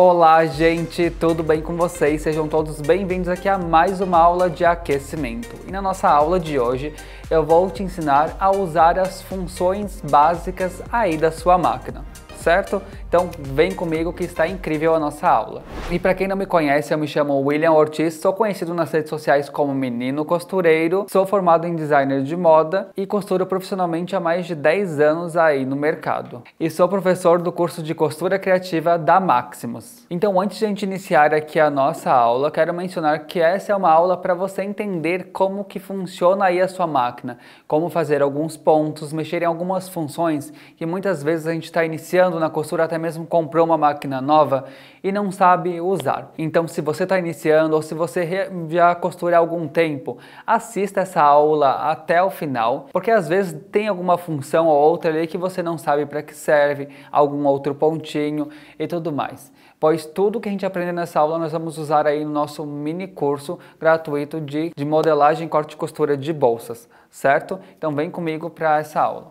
Olá, gente, tudo bem com vocês? Sejam todos bem-vindos aqui a mais uma aula de aquecimento. E na nossa aula de hoje, eu vou te ensinar a usar as funções básicas aí da sua máquina certo? Então vem comigo que está incrível a nossa aula. E para quem não me conhece, eu me chamo William Ortiz, sou conhecido nas redes sociais como Menino Costureiro, sou formado em designer de moda e costuro profissionalmente há mais de 10 anos aí no mercado. E sou professor do curso de costura criativa da Maximus. Então antes de a gente iniciar aqui a nossa aula, quero mencionar que essa é uma aula para você entender como que funciona aí a sua máquina, como fazer alguns pontos, mexer em algumas funções que muitas vezes a gente está iniciando iniciando na costura, até mesmo comprou uma máquina nova e não sabe usar. Então se você está iniciando ou se você já costura há algum tempo, assista essa aula até o final, porque às vezes tem alguma função ou outra ali que você não sabe para que serve, algum outro pontinho e tudo mais. Pois tudo que a gente aprender nessa aula nós vamos usar aí no nosso mini curso gratuito de, de modelagem, corte e costura de bolsas, certo? Então vem comigo para essa aula.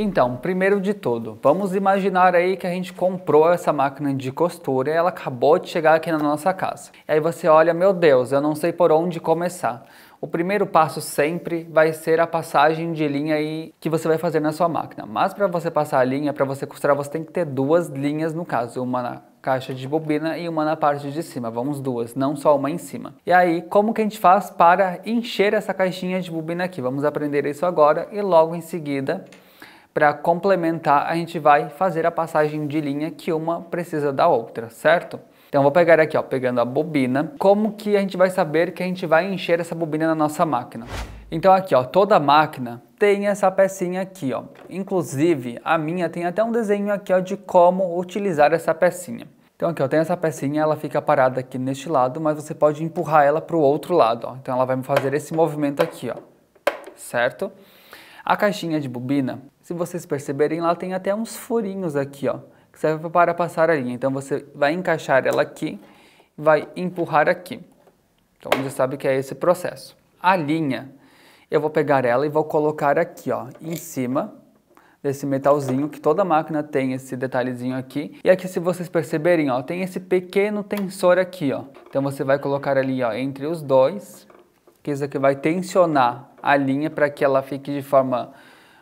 Então, primeiro de tudo, vamos imaginar aí que a gente comprou essa máquina de costura e ela acabou de chegar aqui na nossa casa. E aí você olha, meu Deus, eu não sei por onde começar. O primeiro passo sempre vai ser a passagem de linha aí que você vai fazer na sua máquina. Mas para você passar a linha, para você costurar, você tem que ter duas linhas no caso, uma na caixa de bobina e uma na parte de cima. Vamos duas, não só uma em cima. E aí, como que a gente faz para encher essa caixinha de bobina aqui? Vamos aprender isso agora e logo em seguida para complementar, a gente vai fazer a passagem de linha que uma precisa da outra, certo? Então vou pegar aqui, ó, pegando a bobina. Como que a gente vai saber que a gente vai encher essa bobina na nossa máquina? Então aqui, ó, toda máquina tem essa pecinha aqui, ó. Inclusive, a minha tem até um desenho aqui, ó, de como utilizar essa pecinha. Então aqui, ó, tem essa pecinha, ela fica parada aqui neste lado, mas você pode empurrar ela para o outro lado, ó. Então ela vai fazer esse movimento aqui, ó. Certo? A caixinha de bobina se vocês perceberem, lá tem até uns furinhos aqui, ó, que serve para passar a linha. Então você vai encaixar ela aqui, vai empurrar aqui. Então você sabe que é esse processo. A linha, eu vou pegar ela e vou colocar aqui, ó, em cima desse metalzinho, que toda máquina tem esse detalhezinho aqui. E aqui, se vocês perceberem, ó, tem esse pequeno tensor aqui, ó. Então você vai colocar ali, ó, entre os dois, que isso aqui vai tensionar a linha para que ela fique de forma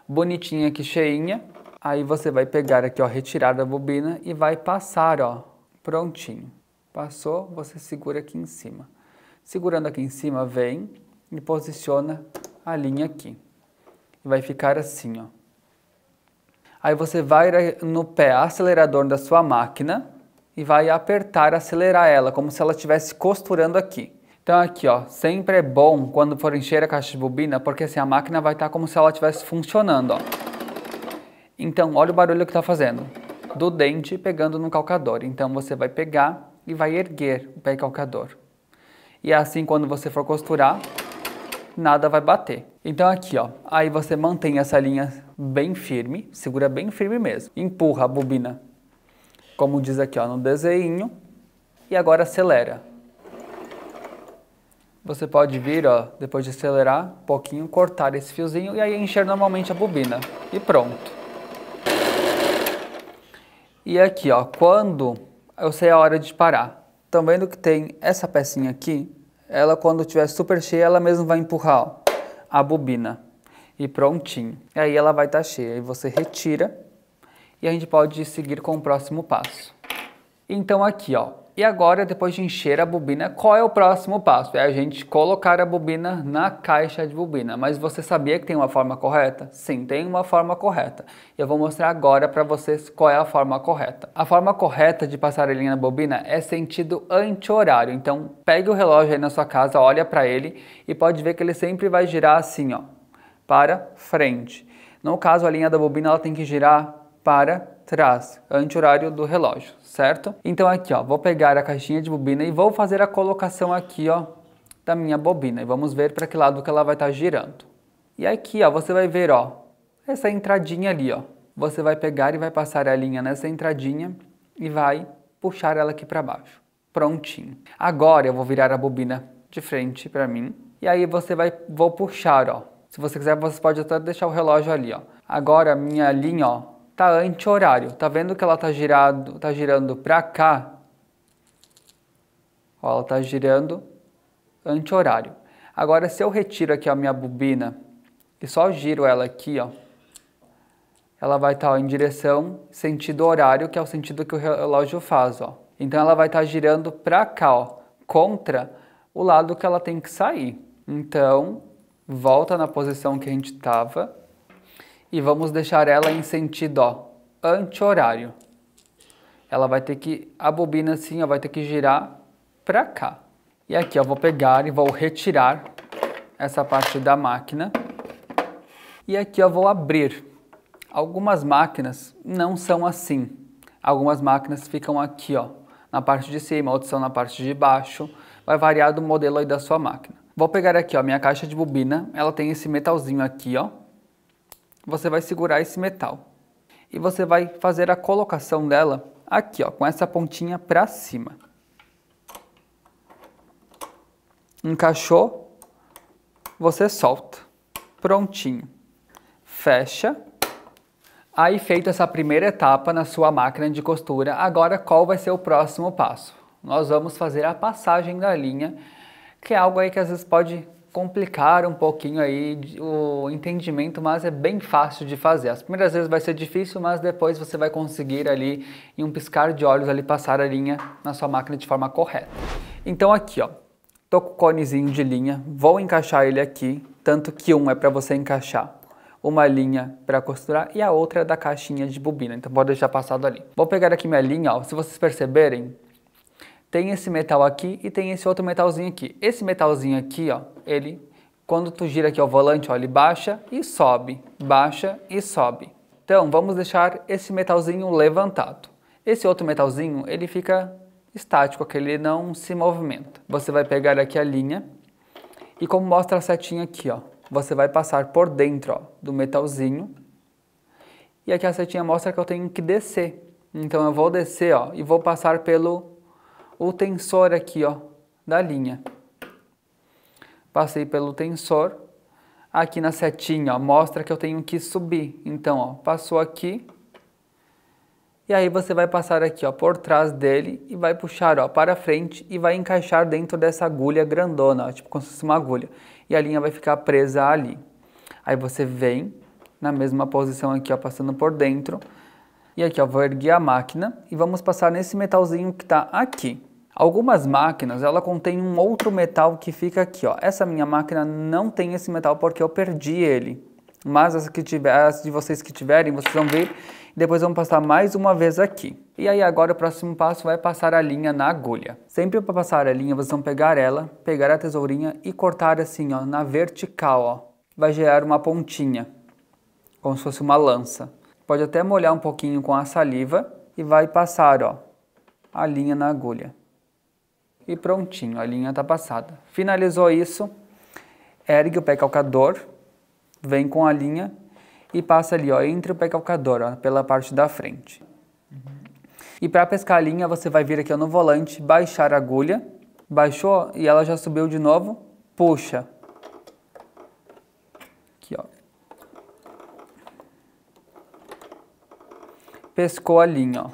bonitinha aqui cheinha. Aí você vai pegar aqui, ó, retirar da bobina e vai passar, ó, prontinho. Passou, você segura aqui em cima. Segurando aqui em cima, vem e posiciona a linha aqui. Vai ficar assim, ó. Aí você vai no pé acelerador da sua máquina e vai apertar, acelerar ela, como se ela estivesse costurando aqui. Então aqui, ó, sempre é bom quando for encher a caixa de bobina, porque assim a máquina vai estar tá como se ela estivesse funcionando, ó. Então, olha o barulho que está fazendo. Do dente pegando no calcador. Então você vai pegar e vai erguer o pé e calcador. E é assim quando você for costurar, nada vai bater. Então aqui, ó, aí você mantém essa linha bem firme, segura bem firme mesmo. Empurra a bobina, como diz aqui, ó, no desenho. E agora acelera. Você pode vir, ó, depois de acelerar, um pouquinho, cortar esse fiozinho e aí encher normalmente a bobina. E pronto. E aqui, ó, quando eu sei a hora de parar. Estão vendo que tem essa pecinha aqui? Ela quando estiver super cheia, ela mesmo vai empurrar ó, a bobina. E prontinho. E aí ela vai estar tá cheia. E você retira e a gente pode seguir com o próximo passo. Então aqui, ó, e agora, depois de encher a bobina, qual é o próximo passo? É a gente colocar a bobina na caixa de bobina. Mas você sabia que tem uma forma correta? Sim, tem uma forma correta. Eu vou mostrar agora para vocês qual é a forma correta. A forma correta de passar a linha na bobina é sentido anti-horário. Então, pegue o relógio aí na sua casa, olha para ele e pode ver que ele sempre vai girar assim, ó, para frente. No caso, a linha da bobina ela tem que girar para trás, anti-horário do relógio, certo? Então aqui, ó, vou pegar a caixinha de bobina e vou fazer a colocação aqui, ó, da minha bobina. E vamos ver para que lado que ela vai estar tá girando. E aqui, ó, você vai ver, ó, essa entradinha ali, ó. Você vai pegar e vai passar a linha nessa entradinha e vai puxar ela aqui para baixo. Prontinho. Agora eu vou virar a bobina de frente para mim. E aí você vai, vou puxar, ó. Se você quiser, você pode até deixar o relógio ali, ó. Agora minha linha, ó, tá anti-horário. Tá vendo que ela tá girado, tá girando para cá? Ó, ela tá girando anti-horário. Agora se eu retiro aqui a minha bobina e só giro ela aqui, ó, ela vai estar tá, em direção sentido horário, que é o sentido que o relógio faz, ó. Então ela vai estar tá girando para cá, ó, contra o lado que ela tem que sair. Então, volta na posição que a gente estava e vamos deixar ela em sentido anti-horário. Ela vai ter que, a bobina assim, ó, vai ter que girar para cá. E aqui, eu vou pegar e vou retirar essa parte da máquina. E aqui eu vou abrir. Algumas máquinas não são assim. Algumas máquinas ficam aqui, ó, na parte de cima, outras são na parte de baixo. Vai variar do modelo aí da sua máquina. Vou pegar aqui, ó, minha caixa de bobina. Ela tem esse metalzinho aqui, ó, você vai segurar esse metal e você vai fazer a colocação dela aqui, ó, com essa pontinha para cima. Encaixou, você solta. Prontinho. Fecha. Aí feito essa primeira etapa na sua máquina de costura, agora qual vai ser o próximo passo? Nós vamos fazer a passagem da linha, que é algo aí que às vezes pode complicar um pouquinho aí o entendimento, mas é bem fácil de fazer. As primeiras vezes vai ser difícil, mas depois você vai conseguir ali, em um piscar de olhos, ali passar a linha na sua máquina de forma correta. Então aqui, ó, tô com o conezinho de linha, vou encaixar ele aqui, tanto que um é para você encaixar uma linha para costurar e a outra é da caixinha de bobina, então pode deixar passado ali. Vou pegar aqui minha linha, ó, se vocês perceberem, tem esse metal aqui e tem esse outro metalzinho aqui. Esse metalzinho aqui, ó, ele, quando tu gira aqui o volante, ó, ele baixa e sobe, baixa e sobe. Então, vamos deixar esse metalzinho levantado. Esse outro metalzinho, ele fica estático, que ele não se movimenta. Você vai pegar aqui a linha e como mostra a setinha aqui, ó, você vai passar por dentro ó, do metalzinho e aqui a setinha mostra que eu tenho que descer. Então eu vou descer ó, e vou passar pelo o tensor aqui ó, da linha. Passei pelo tensor, aqui na setinha ó, mostra que eu tenho que subir. Então, ó, passou aqui, e aí você vai passar aqui ó, por trás dele e vai puxar ó, para frente e vai encaixar dentro dessa agulha grandona, ó, tipo como se fosse uma agulha. E a linha vai ficar presa ali. Aí você vem na mesma posição aqui, ó, passando por dentro e aqui ó, vou erguer a máquina e vamos passar nesse metalzinho que está aqui. Algumas máquinas, ela contém um outro metal que fica aqui, ó. Essa minha máquina não tem esse metal porque eu perdi ele. Mas as, que tiver, as de vocês que tiverem, vocês vão ver. Depois vamos passar mais uma vez aqui. E aí agora o próximo passo é passar a linha na agulha. Sempre para passar a linha, vocês vão pegar ela, pegar a tesourinha e cortar assim, ó, na vertical, ó. Vai gerar uma pontinha, como se fosse uma lança. Pode até molhar um pouquinho com a saliva e vai passar ó, a linha na agulha. E prontinho, a linha está passada. Finalizou isso, ergue o pé calcador, vem com a linha e passa ali ó, entre o pé calcador, ó, pela parte da frente. Uhum. E para pescar a linha, você vai vir aqui ó, no volante, baixar a agulha, baixou e ela já subiu de novo, puxa. Aqui, ó. pescou a linha, ó.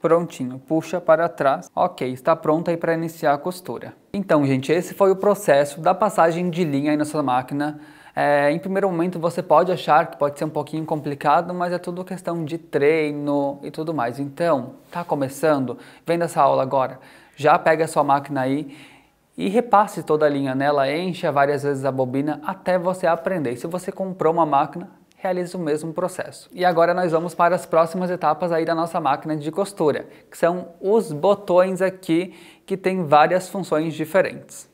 Prontinho, puxa para trás. Ok, está pronta aí para iniciar a costura. Então, gente, esse foi o processo da passagem de linha aí na sua máquina. É, em primeiro momento você pode achar que pode ser um pouquinho complicado, mas é tudo questão de treino e tudo mais. Então, tá começando? Vem dessa aula agora. Já pega a sua máquina aí e repasse toda a linha nela, encha várias vezes a bobina até você aprender. se você comprou uma máquina, realiza o mesmo processo. E agora nós vamos para as próximas etapas aí da nossa máquina de costura, que são os botões aqui que tem várias funções diferentes.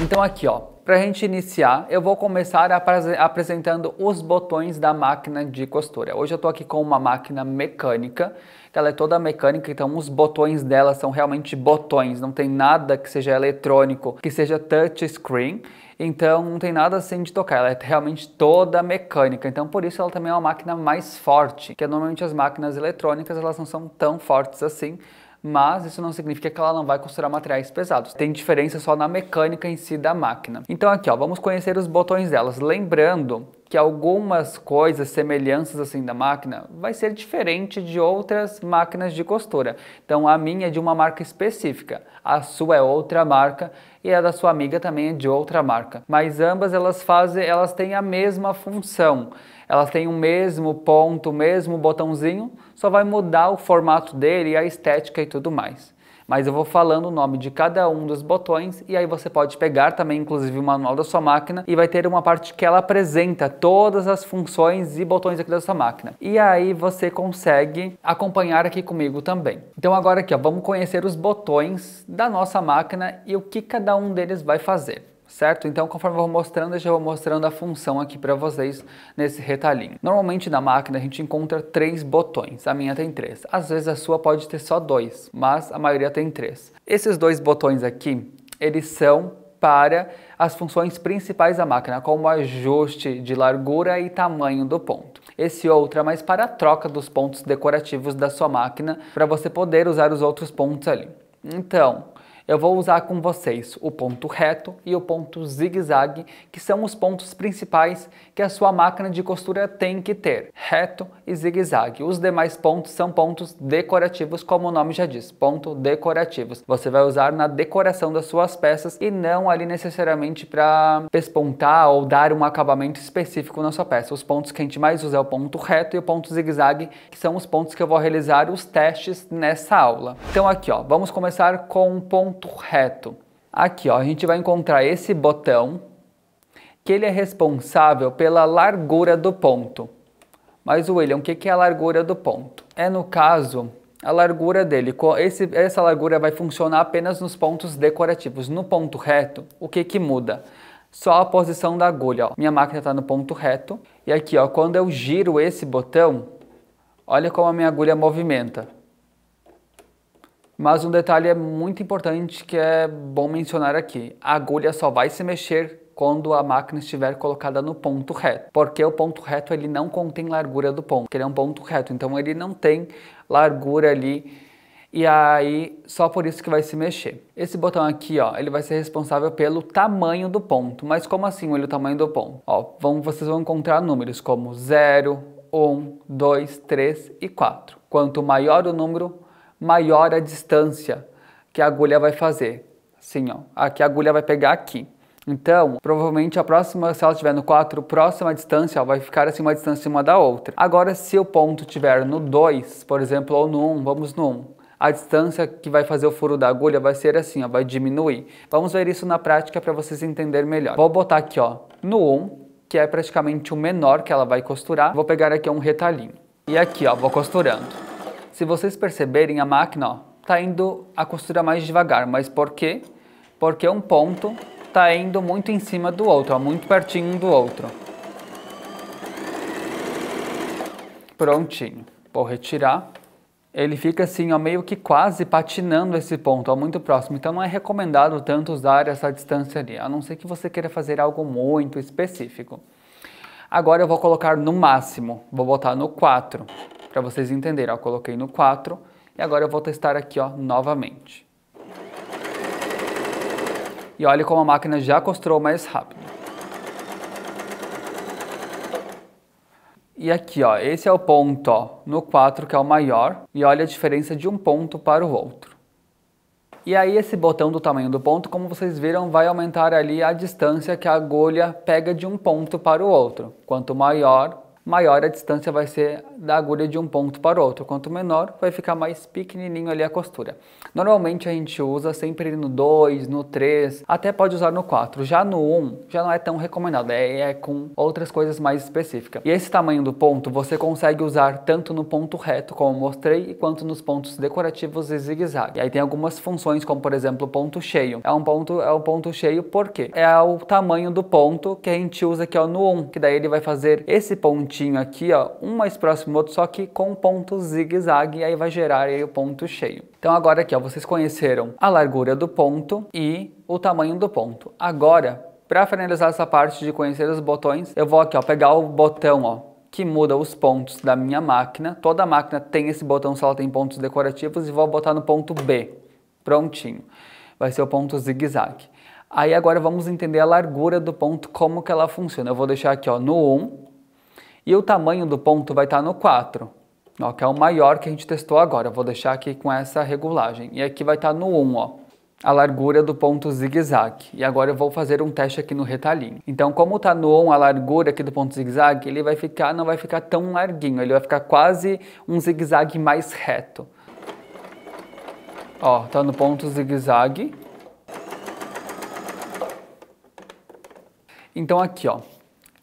Então aqui ó, para a gente iniciar, eu vou começar apresentando os botões da máquina de costura. Hoje eu estou aqui com uma máquina mecânica, ela é toda mecânica, então os botões dela são realmente botões, não tem nada que seja eletrônico, que seja touchscreen então não tem nada assim de tocar, ela é realmente toda mecânica, então por isso ela também é uma máquina mais forte, que é normalmente as máquinas eletrônicas elas não são tão fortes assim, mas isso não significa que ela não vai costurar materiais pesados. Tem diferença só na mecânica em si da máquina. Então aqui, ó, vamos conhecer os botões delas. Lembrando que algumas coisas, semelhanças assim da máquina, vai ser diferente de outras máquinas de costura. Então a minha é de uma marca específica, a sua é outra marca e a da sua amiga também é de outra marca. Mas ambas elas fazem, elas têm a mesma função. Elas têm o mesmo ponto, o mesmo botãozinho, só vai mudar o formato dele, a estética e tudo mais mas eu vou falando o nome de cada um dos botões e aí você pode pegar também inclusive o manual da sua máquina e vai ter uma parte que ela apresenta todas as funções e botões aqui da sua máquina. E aí você consegue acompanhar aqui comigo também. Então agora aqui ó, vamos conhecer os botões da nossa máquina e o que cada um deles vai fazer certo? Então, conforme eu vou mostrando, eu já vou mostrando a função aqui para vocês nesse retalhinho. Normalmente na máquina a gente encontra três botões, a minha tem três. Às vezes a sua pode ter só dois, mas a maioria tem três. Esses dois botões aqui, eles são para as funções principais da máquina, como ajuste de largura e tamanho do ponto. Esse outro é mais para a troca dos pontos decorativos da sua máquina, para você poder usar os outros pontos ali. Então, eu vou usar com vocês o ponto reto e o ponto zigue-zague, que são os pontos principais que a sua máquina de costura tem que ter, reto e zigue-zague. Os demais pontos são pontos decorativos, como o nome já diz, ponto decorativos. Você vai usar na decoração das suas peças e não ali necessariamente para pespontar ou dar um acabamento específico na sua peça. Os pontos que a gente mais usa é o ponto reto e o ponto zigue-zague, que são os pontos que eu vou realizar os testes nessa aula. Então aqui, ó, vamos começar com o ponto ponto reto. Aqui, ó, a gente vai encontrar esse botão, que ele é responsável pela largura do ponto. Mas, William, o que é a largura do ponto? É, no caso, a largura dele. Esse, essa largura vai funcionar apenas nos pontos decorativos. No ponto reto, o que, que muda? Só a posição da agulha. Ó. Minha máquina está no ponto reto. E aqui, ó, quando eu giro esse botão, olha como a minha agulha movimenta. Mas um detalhe é muito importante que é bom mencionar aqui: a agulha só vai se mexer quando a máquina estiver colocada no ponto reto, porque o ponto reto ele não contém largura do ponto, ele é um ponto reto, então ele não tem largura ali e aí só por isso que vai se mexer. Esse botão aqui, ó, ele vai ser responsável pelo tamanho do ponto. Mas como assim olha o tamanho do ponto? Ó, vão, vocês vão encontrar números como 0, 1, 2, 3 e 4. Quanto maior o número, maior a distância que a agulha vai fazer. Assim, ó, aqui a agulha vai pegar aqui. Então, provavelmente a próxima, se ela estiver no 4, próxima distância ó, vai ficar assim uma distância uma da outra. Agora, se o ponto estiver no 2, por exemplo, ou no 1, um, vamos no 1. Um, a distância que vai fazer o furo da agulha vai ser assim, ó, vai diminuir. Vamos ver isso na prática para vocês entenderem melhor. Vou botar aqui ó, no 1, um, que é praticamente o menor que ela vai costurar. Vou pegar aqui um retalhinho. E aqui ó, vou costurando. Se vocês perceberem, a máquina está indo a costura mais devagar. Mas por quê? Porque um ponto está indo muito em cima do outro, ó, muito pertinho um do outro. Prontinho. Vou retirar. Ele fica assim, ó, meio que quase patinando esse ponto, ó, muito próximo. Então não é recomendado tanto usar essa distância ali, a não ser que você queira fazer algo muito específico. Agora eu vou colocar no máximo, vou botar no 4 para vocês entenderem. eu coloquei no 4 e agora eu vou testar aqui ó, novamente. E olha como a máquina já costrou mais rápido. E aqui, ó, esse é o ponto ó, no 4, que é o maior, e olha a diferença de um ponto para o outro. E aí esse botão do tamanho do ponto, como vocês viram, vai aumentar ali a distância que a agulha pega de um ponto para o outro. Quanto maior, maior a distância vai ser da agulha de um ponto para o outro. Quanto menor, vai ficar mais pequenininho ali a costura. Normalmente a gente usa sempre no 2, no 3, até pode usar no 4. Já no 1, um, já não é tão recomendado, é, é com outras coisas mais específicas. E esse tamanho do ponto você consegue usar tanto no ponto reto, como mostrei, quanto nos pontos decorativos e zigue-zague. E aí tem algumas funções, como por exemplo, ponto cheio. É um ponto, é um ponto cheio porque é o tamanho do ponto que a gente usa aqui ó, no 1, um, que daí ele vai fazer esse ponto pontinho aqui, ó, um mais próximo do outro, só que com ponto zigue-zague, e aí vai gerar aí o ponto cheio. Então agora aqui, ó, vocês conheceram a largura do ponto e o tamanho do ponto. Agora, para finalizar essa parte de conhecer os botões, eu vou aqui, ó, pegar o botão, ó, que muda os pontos da minha máquina. Toda máquina tem esse botão só ela tem pontos decorativos e vou botar no ponto B. Prontinho. Vai ser o ponto zigue-zague. Aí agora vamos entender a largura do ponto, como que ela funciona. Eu vou deixar aqui ó, no 1, e o tamanho do ponto vai estar tá no 4, ó, que é o maior que a gente testou agora. Eu vou deixar aqui com essa regulagem. E aqui vai estar tá no 1, ó, a largura do ponto zigue-zague. E agora eu vou fazer um teste aqui no retalhinho. Então, como está no 1 a largura aqui do ponto zigue-zague, ele vai ficar, não vai ficar tão larguinho, ele vai ficar quase um zigue-zague mais reto. Ó, tá no ponto zigue-zague. Então aqui, ó,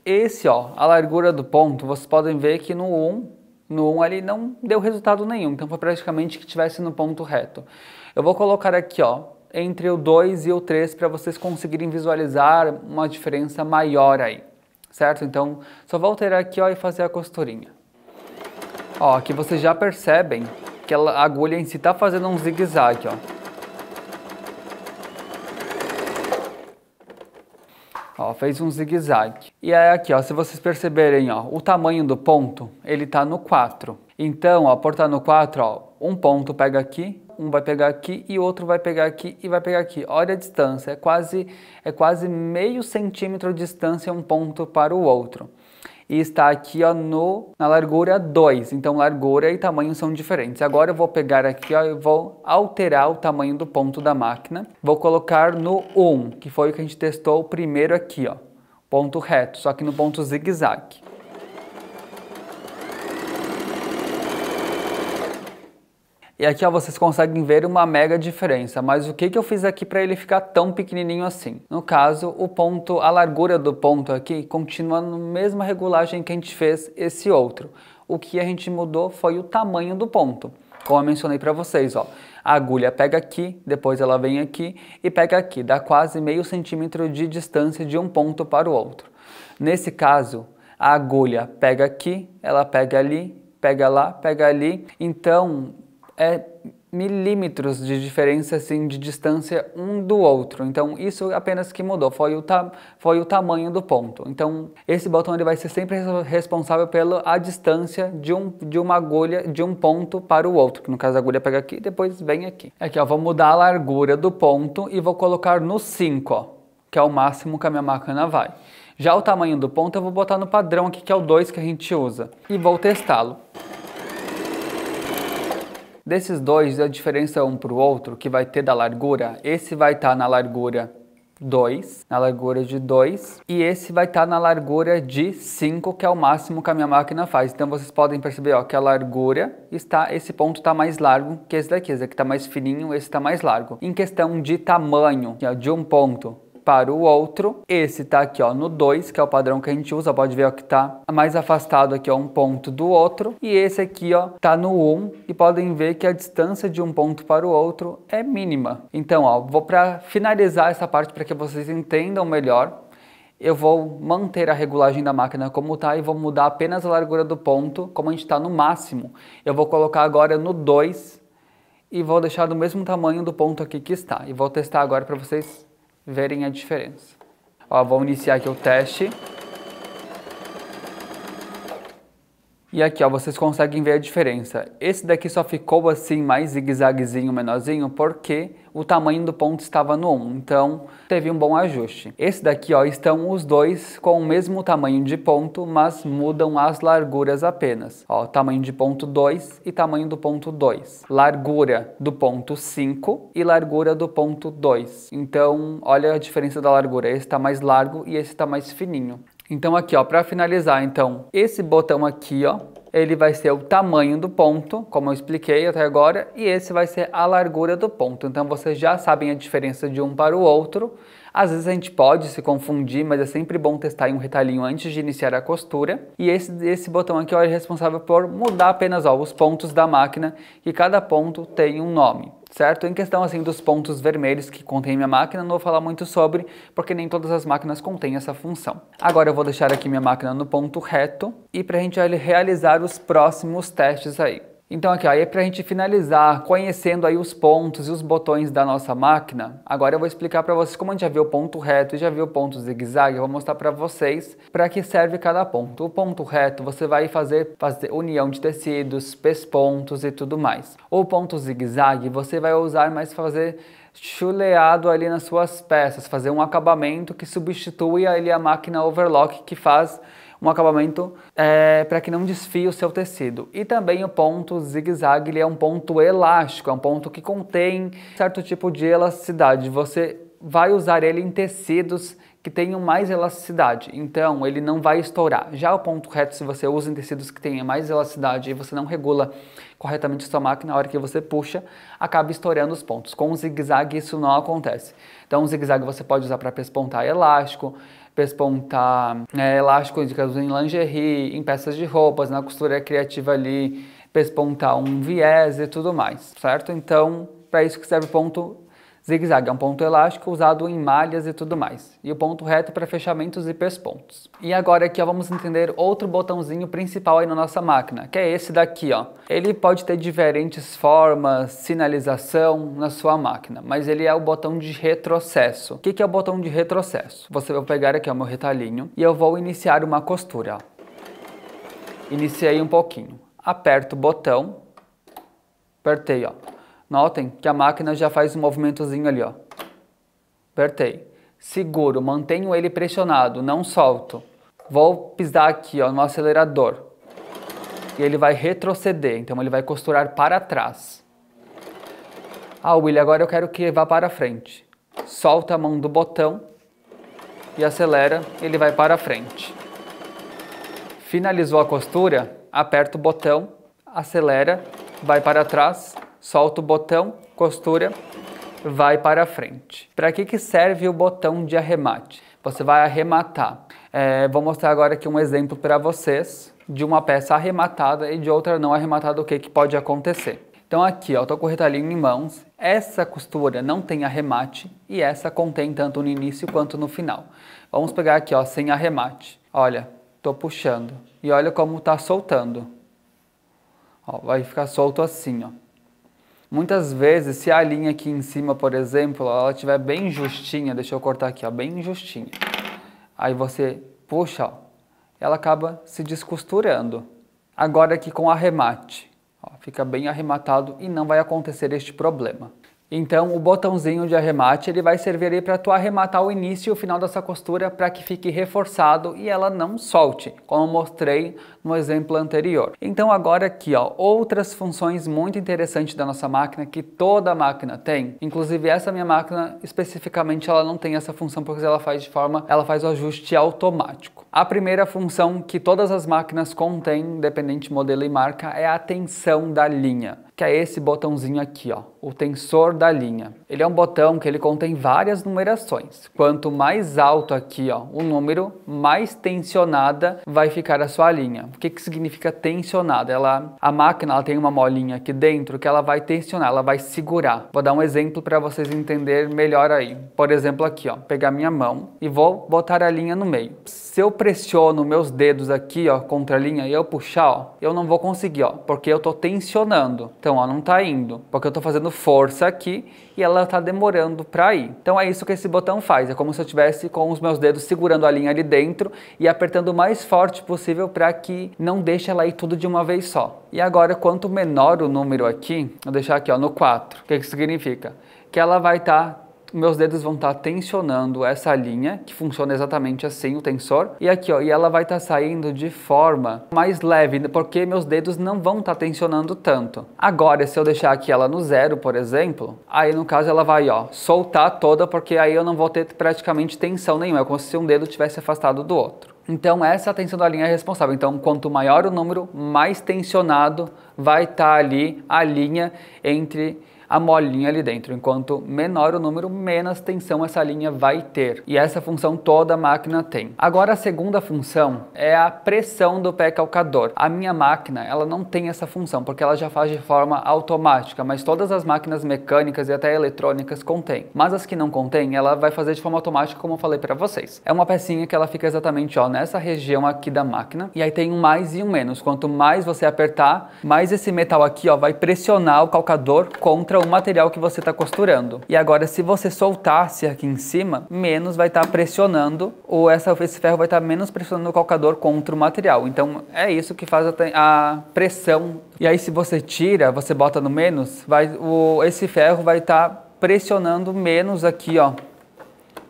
esse, ó, a largura do ponto, vocês podem ver que no 1, no 1 ali não deu resultado nenhum, então foi praticamente que estivesse no ponto reto. Eu vou colocar aqui, ó, entre o 2 e o 3 para vocês conseguirem visualizar uma diferença maior aí, certo? Então, só vou alterar aqui, ó, e fazer a costurinha. Ó, aqui vocês já percebem que a agulha em si está fazendo um zigue-zague, ó. Ó, fez um zigue-zague. E aí aqui, ó, se vocês perceberem, ó, o tamanho do ponto, ele tá no 4. Então, ó, por estar tá no 4, ó, um ponto pega aqui, um vai pegar aqui e outro vai pegar aqui e vai pegar aqui. Olha a distância, é quase, é quase meio centímetro de distância um ponto para o outro e está aqui ó, no, na largura 2. Então largura e tamanho são diferentes. Agora eu vou pegar aqui ó, e vou alterar o tamanho do ponto da máquina. Vou colocar no 1, que foi o que a gente testou primeiro aqui, ó, ponto reto, só que no ponto zigue-zague. E aqui ó, vocês conseguem ver uma mega diferença, mas o que, que eu fiz aqui para ele ficar tão pequenininho assim? No caso, o ponto, a largura do ponto aqui continua na mesma regulagem que a gente fez esse outro. O que a gente mudou foi o tamanho do ponto, como eu mencionei para vocês. Ó. A agulha pega aqui, depois ela vem aqui e pega aqui, dá quase meio centímetro de distância de um ponto para o outro. Nesse caso, a agulha pega aqui, ela pega ali, pega lá, pega ali. Então, é milímetros de diferença assim, de distância um do outro. Então isso apenas que mudou, foi o, foi o tamanho do ponto. Então esse botão ele vai ser sempre responsável pela a distância de, um, de uma agulha de um ponto para o outro, que no caso a agulha pega aqui e depois vem aqui. Aqui ó, vou mudar a largura do ponto e vou colocar no 5, ó, que é o máximo que a minha máquina vai. Já o tamanho do ponto eu vou botar no padrão aqui, que é o 2 que a gente usa. E vou testá-lo. Desses dois, a diferença um para o outro, que vai ter da largura, esse vai estar tá na largura 2, na largura de 2, e esse vai estar tá na largura de 5, que é o máximo que a minha máquina faz. Então vocês podem perceber ó, que a largura está, esse ponto está mais largo que esse daqui, esse daqui está mais fininho, esse está mais largo. Em questão de tamanho, de um ponto para o outro. Esse está aqui ó, no 2, que é o padrão que a gente usa, pode ver ó, que está mais afastado aqui ó, um ponto do outro. E esse aqui ó, tá no 1 um, e podem ver que a distância de um ponto para o outro é mínima. Então, ó, vou para finalizar essa parte para que vocês entendam melhor, eu vou manter a regulagem da máquina como está e vou mudar apenas a largura do ponto, como a gente está no máximo. Eu vou colocar agora no 2 e vou deixar do mesmo tamanho do ponto aqui que está. E vou testar agora para vocês verem a diferença. Ó, vou iniciar aqui o teste. E aqui, ó, vocês conseguem ver a diferença. Esse daqui só ficou assim, mais zigue-zaguezinho, menorzinho, porque o tamanho do ponto estava no 1, então teve um bom ajuste. Esse daqui ó, estão os dois com o mesmo tamanho de ponto, mas mudam as larguras apenas. Ó, tamanho de ponto 2 e tamanho do ponto 2. Largura do ponto 5 e largura do ponto 2. Então, olha a diferença da largura. Esse está mais largo e esse está mais fininho. Então aqui, ó, para finalizar, então, esse botão aqui, ó, ele vai ser o tamanho do ponto, como eu expliquei até agora, e esse vai ser a largura do ponto. Então vocês já sabem a diferença de um para o outro. Às vezes a gente pode se confundir, mas é sempre bom testar em um retalhinho antes de iniciar a costura. E esse, esse botão aqui ó, é responsável por mudar apenas ó, os pontos da máquina, e cada ponto tem um nome certo? Em questão assim dos pontos vermelhos que contém minha máquina, não vou falar muito sobre, porque nem todas as máquinas contêm essa função. Agora eu vou deixar aqui minha máquina no ponto reto e para a gente realizar os próximos testes aí. Então aqui aí é para a gente finalizar conhecendo aí os pontos e os botões da nossa máquina, agora eu vou explicar para vocês como a gente já viu o ponto reto e já viu o ponto zigue-zague, eu vou mostrar para vocês para que serve cada ponto. O ponto reto você vai fazer, fazer união de tecidos, pespontos e tudo mais. O ponto zigue-zague você vai usar mais fazer chuleado ali nas suas peças, fazer um acabamento que substitui ali a máquina overlock que faz um acabamento é, eh, para que não desfie o seu tecido. E também o ponto zigue-zague ele é um ponto elástico, é um ponto que contém certo tipo de elasticidade. Você vai usar ele em tecidos que tenham mais elasticidade, então ele não vai estourar. Já o ponto reto, se você usa em tecidos que tenham mais elasticidade e você não regula corretamente sua máquina, na hora que você puxa, acaba estourando os pontos. Com o zigue-zague isso não acontece. Então o zigue-zague você pode usar para pespontar elástico, pespontar é, né, elásticos indicados em lingerie, em peças de roupas, na costura criativa ali, pespontar um viés e tudo mais, certo? Então, para isso que serve o ponto Zigue-zague é um ponto elástico usado em malhas e tudo mais. E o ponto reto para fechamentos e pespontos. E agora aqui ó, vamos entender outro botãozinho principal aí na nossa máquina, que é esse daqui. Ó. Ele pode ter diferentes formas, sinalização na sua máquina, mas ele é o botão de retrocesso. O que, que é o botão de retrocesso? Você vai pegar aqui o meu retalhinho e eu vou iniciar uma costura. Ó. Iniciei um pouquinho. Aperto o botão. Apertei, ó Notem que a máquina já faz um movimentozinho ali, ó. Apertei. Seguro, mantenho ele pressionado, não solto. Vou pisar aqui, ó, no acelerador. E ele vai retroceder, então ele vai costurar para trás. Ah, William, agora eu quero que vá para frente. Solta a mão do botão e acelera, ele vai para frente. Finalizou a costura, aperta o botão, acelera, vai para trás solta o botão, costura, vai para frente. Para que, que serve o botão de arremate? Você vai arrematar. É, vou mostrar agora aqui um exemplo para vocês de uma peça arrematada e de outra não arrematada, o que, que pode acontecer. Então aqui, ó, tô com o retalhinho em mãos. Essa costura não tem arremate e essa contém tanto no início quanto no final. Vamos pegar aqui, ó, sem arremate. Olha, tô puxando e olha como tá soltando. Ó, vai ficar solto assim, ó. Muitas vezes, se a linha aqui em cima, por exemplo, ela estiver bem justinha, deixa eu cortar aqui, ó, bem justinha. Aí você puxa, ó, ela acaba se descosturando. Agora aqui com arremate, ó, fica bem arrematado e não vai acontecer este problema. Então, o botãozinho de arremate ele vai servir aí para tu arrematar o início e o final dessa costura para que fique reforçado e ela não solte, como mostrei no exemplo anterior. Então agora aqui, ó, outras funções muito interessantes da nossa máquina que toda máquina tem. Inclusive essa minha máquina especificamente ela não tem essa função porque ela faz de forma, ela faz o ajuste automático. A primeira função que todas as máquinas contêm, independente modelo e marca, é a tensão da linha que é esse botãozinho aqui, ó, o tensor da linha. Ele é um botão que ele contém várias numerações. Quanto mais alto aqui, ó, o número, mais tensionada vai ficar a sua linha. O que, que significa tensionada? Ela, a máquina ela tem uma molinha aqui dentro que ela vai tensionar, ela vai segurar. Vou dar um exemplo para vocês entenderem melhor aí. Por exemplo aqui, ó, pegar minha mão e vou botar a linha no meio. Se eu pressiono meus dedos aqui, ó, contra a linha e eu puxar, ó, eu não vou conseguir, ó, porque eu tô tensionando. Então, ó, não tá indo, porque eu tô fazendo força aqui e ela está demorando para ir. Então é isso que esse botão faz, é como se eu estivesse com os meus dedos segurando a linha ali dentro e apertando o mais forte possível para que não deixe ela ir tudo de uma vez só. E agora, quanto menor o número aqui, vou deixar aqui ó, no 4, o que, que significa? Que ela vai estar tá meus dedos vão estar tá tensionando essa linha, que funciona exatamente assim, o tensor, e aqui, ó, e ela vai estar tá saindo de forma mais leve, né, porque meus dedos não vão estar tá tensionando tanto. Agora, se eu deixar aqui ela no zero, por exemplo, aí no caso ela vai, ó, soltar toda, porque aí eu não vou ter praticamente tensão nenhuma, é como se um dedo tivesse afastado do outro. Então essa é tensão da linha é responsável. Então quanto maior o número, mais tensionado vai estar tá ali a linha entre a molinha ali dentro. Enquanto menor o número, menos tensão essa linha vai ter. E essa função toda a máquina tem. Agora a segunda função é a pressão do pé calcador. A minha máquina, ela não tem essa função, porque ela já faz de forma automática, mas todas as máquinas mecânicas e até eletrônicas contêm. Mas as que não contêm, ela vai fazer de forma automática, como eu falei para vocês. É uma pecinha que ela fica exatamente ó, nessa região aqui da máquina, e aí tem um mais e um menos. Quanto mais você apertar, mais esse metal aqui ó, vai pressionar o calcador contra o material que você está costurando. E agora, se você soltasse aqui em cima, menos vai estar tá pressionando, ou essa, esse ferro vai estar tá menos pressionando o calcador contra o material. Então, é isso que faz a, a pressão. E aí, se você tira, você bota no menos, vai, o, esse ferro vai estar tá pressionando menos aqui, ó,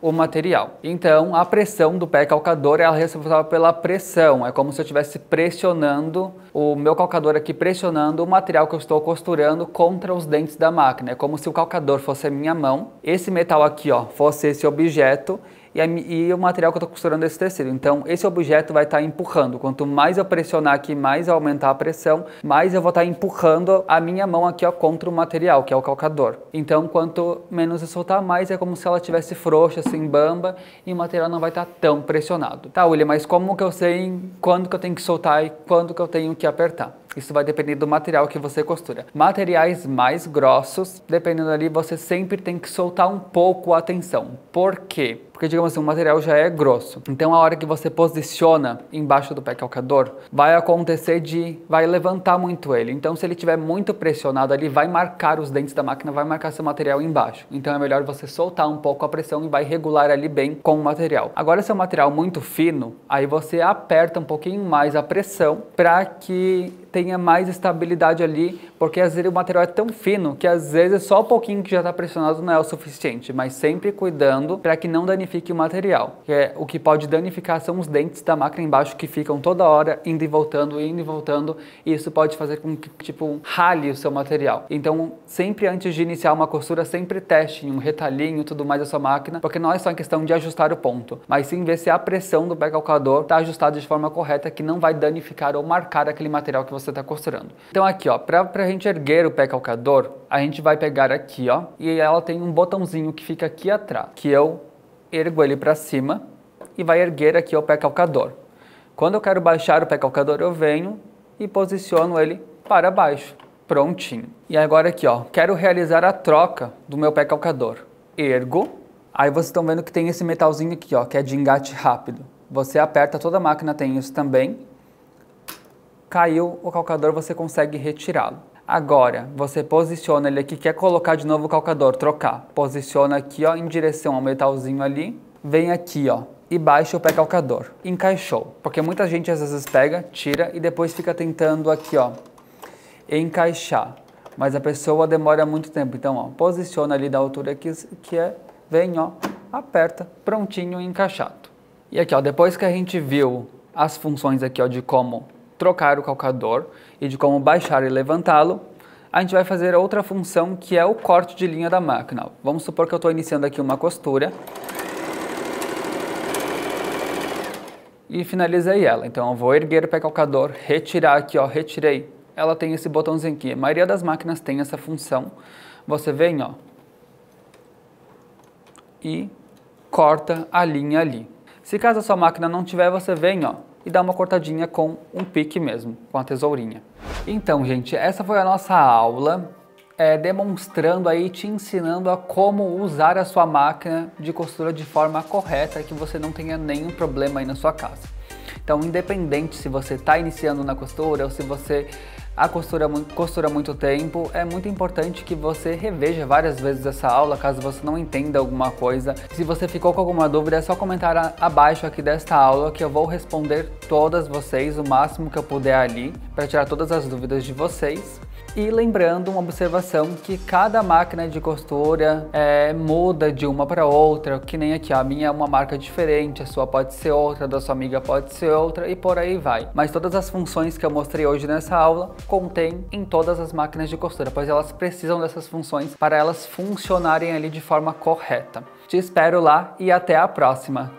o material. Então, a pressão do pé calcador é responsável pela pressão. É como se eu estivesse pressionando o meu calcador aqui, pressionando o material que eu estou costurando contra os dentes da máquina. É como se o calcador fosse a minha mão, esse metal aqui ó, fosse esse objeto e, a, e o material que eu estou costurando é esse tecido. Então, esse objeto vai estar tá empurrando. Quanto mais eu pressionar aqui, mais eu aumentar a pressão, mais eu vou estar tá empurrando a minha mão aqui ó, contra o material, que é o calcador. Então, quanto menos eu soltar, mais é como se ela estivesse frouxa, assim, bamba, e o material não vai estar tá tão pressionado. Tá, William, mas como que eu sei quando que eu tenho que soltar e quando que eu tenho que apertar? Isso vai depender do material que você costura. Materiais mais grossos, dependendo ali, você sempre tem que soltar um pouco a tensão. Por quê? Porque, digamos assim, o material já é grosso. Então, a hora que você posiciona embaixo do pé é calcador, vai acontecer de... vai levantar muito ele. Então, se ele estiver muito pressionado ali, vai marcar os dentes da máquina, vai marcar seu material embaixo. Então, é melhor você soltar um pouco a pressão e vai regular ali bem com o material. Agora, se é um material muito fino, aí você aperta um pouquinho mais a pressão para que tenha mais estabilidade ali, porque às vezes o material é tão fino que às vezes só um pouquinho que já está pressionado não é o suficiente, mas sempre cuidando para que não danifique o material. Que é, o que pode danificar são os dentes da máquina embaixo que ficam toda hora indo e voltando, indo e voltando, e isso pode fazer com que tipo rale o seu material. Então, sempre antes de iniciar uma costura, sempre teste um retalhinho, tudo mais da sua máquina, porque não é só questão de ajustar o ponto, mas sim ver se a pressão do pé calcador está ajustada de forma correta que não vai danificar ou marcar aquele material que você você está costurando. Então aqui, ó, para a gente erguer o pé calcador, a gente vai pegar aqui, ó, e ela tem um botãozinho que fica aqui atrás, que eu ergo ele para cima e vai erguer aqui o pé calcador. Quando eu quero baixar o pé calcador, eu venho e posiciono ele para baixo. Prontinho. E agora aqui, ó, quero realizar a troca do meu pé calcador. Ergo. Aí vocês estão vendo que tem esse metalzinho aqui, ó, que é de engate rápido. Você aperta, toda máquina tem isso também caiu o calcador, você consegue retirá-lo. Agora, você posiciona ele aqui, quer colocar de novo o calcador, trocar. Posiciona aqui ó, em direção ao metalzinho ali, vem aqui ó, e baixa o pé calcador. Encaixou, porque muita gente às vezes pega, tira e depois fica tentando aqui ó, encaixar. Mas a pessoa demora muito tempo, então ó, posiciona ali da altura que, que é, vem ó, aperta, prontinho, encaixado. E aqui ó, depois que a gente viu as funções aqui ó, de como trocar o calcador e de como baixar e levantá-lo, a gente vai fazer outra função que é o corte de linha da máquina. Vamos supor que eu estou iniciando aqui uma costura e finalizei ela. Então eu vou erguer o pé calcador, retirar aqui, ó, retirei. Ela tem esse botãozinho aqui. A maioria das máquinas tem essa função. Você vem, ó, e corta a linha ali. Se caso a sua máquina não tiver, você vem, ó, e dar uma cortadinha com um pique mesmo, com a tesourinha. Então, gente, essa foi a nossa aula é, demonstrando aí, te ensinando a como usar a sua máquina de costura de forma correta, que você não tenha nenhum problema aí na sua casa. Então, independente se você está iniciando na costura ou se você a costura, costura muito tempo, é muito importante que você reveja várias vezes essa aula, caso você não entenda alguma coisa. Se você ficou com alguma dúvida, é só comentar a, abaixo aqui desta aula que eu vou responder todas vocês, o máximo que eu puder ali, para tirar todas as dúvidas de vocês. E lembrando uma observação que cada máquina de costura é, muda de uma para outra, que nem aqui, a minha é uma marca diferente, a sua pode ser outra, a da sua amiga pode ser outra e por aí vai. Mas todas as funções que eu mostrei hoje nessa aula contém em todas as máquinas de costura, pois elas precisam dessas funções para elas funcionarem ali de forma correta. Te espero lá e até a próxima!